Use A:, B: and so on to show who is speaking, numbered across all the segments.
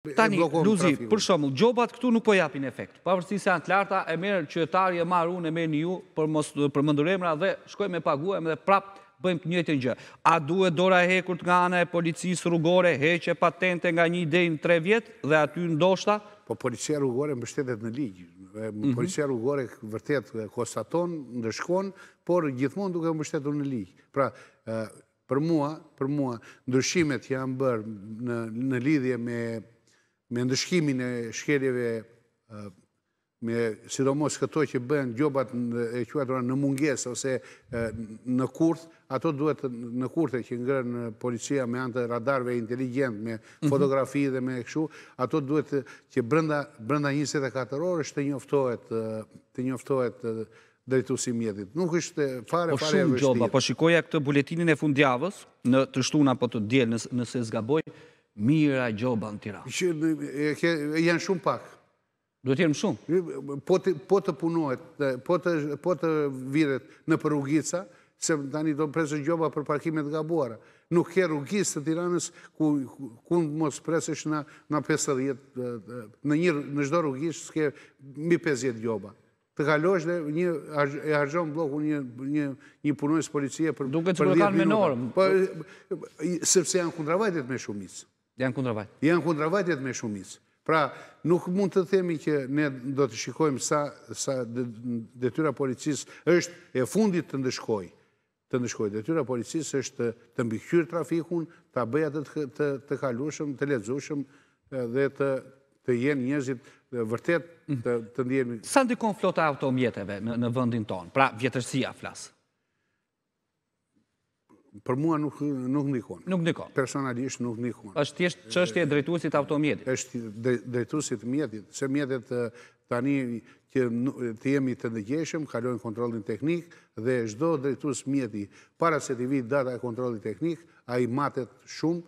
A: Tani, Luzi, për shumë, gjobat këtu nuk po japin efekt. Pavërsti se janë të larta, e merë qëtari e marë unë, e merë një ju, për mëndëremra dhe shkojmë e paguem dhe prapë bëjmë të njëtë një. A duhet dora hekurt nga anë e policisë rrugore, heqe patente nga një dejnë tre
B: vjetë dhe aty ndoshta? Po policia rrugore mbështetet në ligjë. Mhm. Policia rrugore vërtet kosaton, ndërshkon, por gjithmon duke mbështetur në ligjë. Pra, për mua, ndryshimet janë bërë në lidhje me me ndëshkimin e shkeljeve, me sidomos këto që bëhen gjobat e quatëra në munges ose në kurth, ato duhet në kurthe që ngërën policia me antë radarve inteligent, me mhm. fotografi dhe me këshu, ato duhet që brënda 24 orës të njoftohet të njoftohet drejtusi mjetit. Nuk është fare, po fare e vështirë. Po shumë gjoba,
A: po shikoja këtë buletinin e fundjavës, në të shtuna po të djelë nëse zgaboj, mira gjoba në
B: tiranë. Janë shumë pak. Do më shumë? Po të punohet, po të po po viret në rrugica, se tani do presë gjoba për parkimet nga buara. Nuk ke rrugis të tiranës ku në mos presësh në 50, në një në gjdo rrugis të ke mi 50 gjoba. Të kalosh dhe një, e hargjohën bloku një punojës policie për 10 minuta. Dukët po, Sëpse janë kundravajtet me shumicë. Janë kundravajt. Janë kundravajt jetë me shumicë. Pra, nuk mund të themi që ne do të shikojmë sa detyra policisë është e fundit të ndëshkoj. Të ndëshkoj. Detyra policisë është të mbikyrë trafikun, të bëja të kalushëm, të ledzushëm dhe të jenë njëzit vërtet të ndjenë...
A: Sa ndikon flota automjeteve në vëndin tonë? Pra, vjetërsia flasë për
B: mua nuk nuk ndikon. Nuk ndikon. Personalisht nuk ndikon. Është thjesht çështje e drejtuesit të automjetit. Është drejtuesi i mjetit, se mjetet tani që të jemi të ndëgjeshëm, kalojnë kontrollin teknik dhe çdo drejtues mjeti para se të vit data e kontrollit teknik, ai matet shumë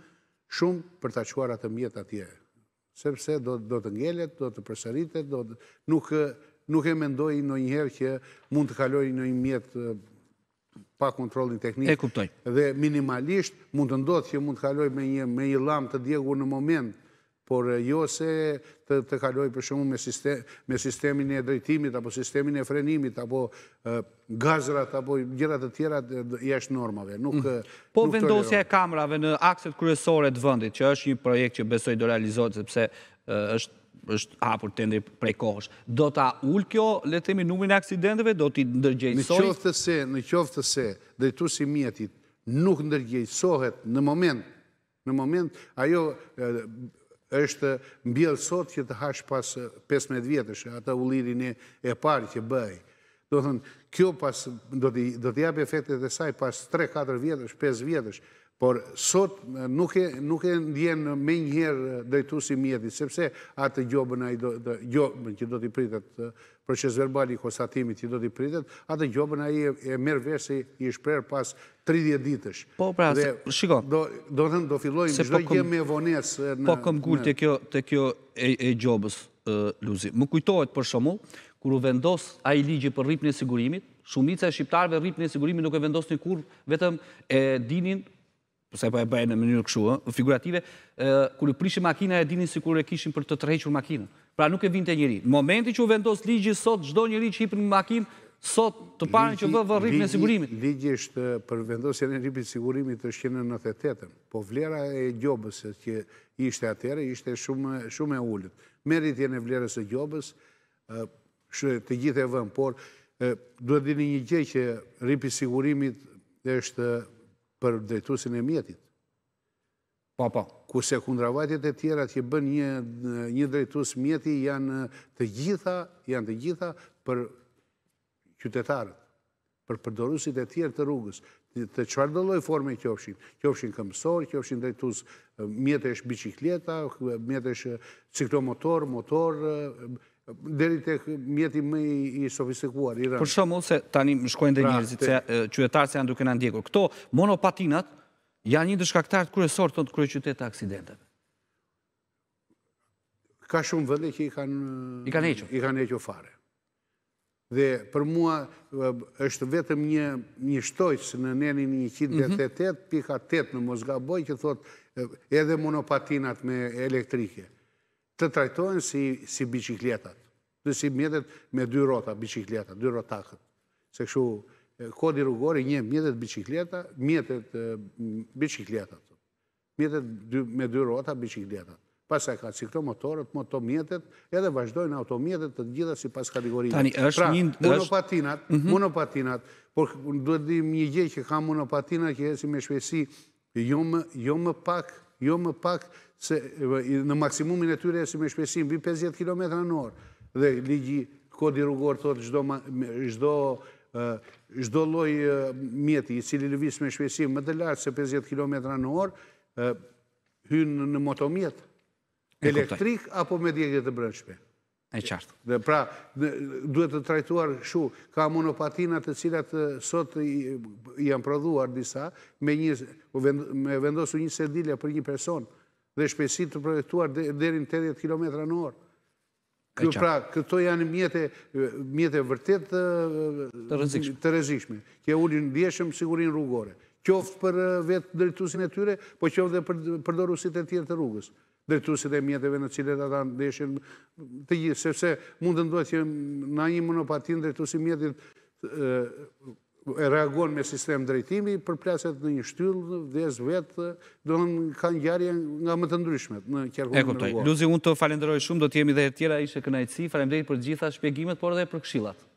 B: shumë për ta çuar atë mjet atje. Sepse do do të ngelet, do të përsëritet, do të, nuk nuk e mendoj ndonjëherë që mund të kalojë në një mjet pa kontrolin teknik. E kuptoj. Dhe minimalisht mund të ndodhë që mund të kaloj me një, me një lam të djegur në moment, por eh, jo se të, të kaloj për shumë me, sistem, me sistemin e drejtimit, apo sistemin e frenimit, apo uh, gazrat, apo gjëra të tjera jashtë normave. Nuk, mm. Eh, po vendosja
A: e kamrave në akset kryesore të vëndit, që është një projekt që besoj do realizohet, sepse uh, është është hapur tendri prej kohësh. Do ta ullë kjo, le themi, numërin e aksidenteve, do t'i ndërgjejsojt?
B: Në qoftë të se, drejtu si mjetit, nuk ndërgjejsohet në moment, në moment, ajo është mbjellë sot që të hash pas 15 vjetës, ata ullirin e parë që bëjë. Do thënë, kjo pas, do t'i apë efektet e saj pas 3-4 vjetësh, 5 vjetësh, Por sot eh, nuk e ndjenë me njëherë eh, drejtu si mjetit, sepse atë gjobën a i do të gjobën që do t'i pritet, eh, proces verbali i kosatimit që do t'i pritet, atë gjobën a i e mërë vërë se i shprerë pas 30 ditësh. Po pra, shiko. Do të fillojnë, po në gjithë me vones. Po këm gullë
A: të kjo e gjobës, Luzi. Më kujtojt për shumë, kër u vendos a i ligjë për rripën e sigurimit, shumica e shqiptarve rripën e sigurimit nuk e vendos një kur vetëm e dinin përse po pa e bëjë në mënyrë këshu, figurative, kur i prishë makina e dini si kërë e kishin për të tërhequr makinën. Pra nuk e vinte e njëri. Momenti që u vendos ligjë sot, gjdo njëri që hipë në makinë, sot të parën që vëvë rrit në sigurimit.
B: Ligji është për vendosin e rrit në sigurimit të shqenë në të tëtën, po vlera e gjobës që ishte atere, ishte shumë e ullët. Merit në vlerës e gjobës, të gjithë e vëmë, por duhet dini një gjë që rrit në sigurimit është për drejtusin e mjetit. Pa, po, pa. Po. Kuse kundravajtjet e tjera që bën një, një drejtus mjeti janë të gjitha, janë të gjitha për qytetarët, për përdorusit e tjerë të rrugës, të qërë forme që ofshin, që ofshin këmësor, që ofshin drejtus mjetesh bicikleta, mjetesh ciklomotor, motor, Deri të mjeti më i sofistikuar, i rëndë.
A: Për se tani më shkojnë dhe pra, njërëzit, qëtëtarë se janë duke në ndjekur. Këto monopatinat janë një dëshkaktarët kërësor të të kërëqytet të aksidentet.
B: Ka shumë vëndë që i kanë... I kanë eqo fare. Dhe për mua është vetëm një shtojtës në nenin 188.8 mhm. në Mosgaboj që thotë edhe monopatinat me elektrike të trajtojnë si bicikletat dhe si mjetet me dy rota bicikleta, dy rotakët. Se këshu kodi rrugori një mjetet bicikleta, mjetet bicikleta. Mjetet me dy rota bicikleta. Pas e ka ciklo motorët, moto mjetet, edhe vazhdojnë auto mjetet të gjitha si pas kategorinë. Tani, është pra, një... Monopatinat, mhm. monopatinat, por duhet di një gjej që ka monopatinat që jesi me shpesi, jo, jo më pak, jo më pak, në maksimumin e tyre jesi me shpesim, vi 50 km në orë, dhe ligji kodi rrugor thot çdo çdo çdo lloj mjeti i cili lëviz me shpejtësi më të lartë se 50 kilometra në orë hyn në motomjet elektrik apo me dije të brendshme e qartë dhe pra duhet të trajtuar shu, ka monopatina të cilat sot janë prodhuar disa me një me vendosur një sedile për një person dhe shpejtësi të projektuar deri në 80 kilometra në orë Pra, këto janë mjetë e vërtet të rëzishme. Kje ullin djeshëm sigurin rrugore. Qoftë për vetë drejtusin e tyre, po qoftë dhe përdorusit e tjerë të rrugës. Drejtusit e mjetëve në cilet ata ndeshen të gjithë. Sepse të ndojtë që na një monopatin drejtusin mjetit e reagon me sistem drejtimi, përpleset në një shtyllë, dhe zë vetë, do në kanë gjarje nga më të ndryshmet në kjerë në E, Luzi, unë
A: të falenderoj shumë, do të jemi dhe tjera ishe kënajtësi, falem dhejtë për gjitha shpegimet, por dhe për këshilat.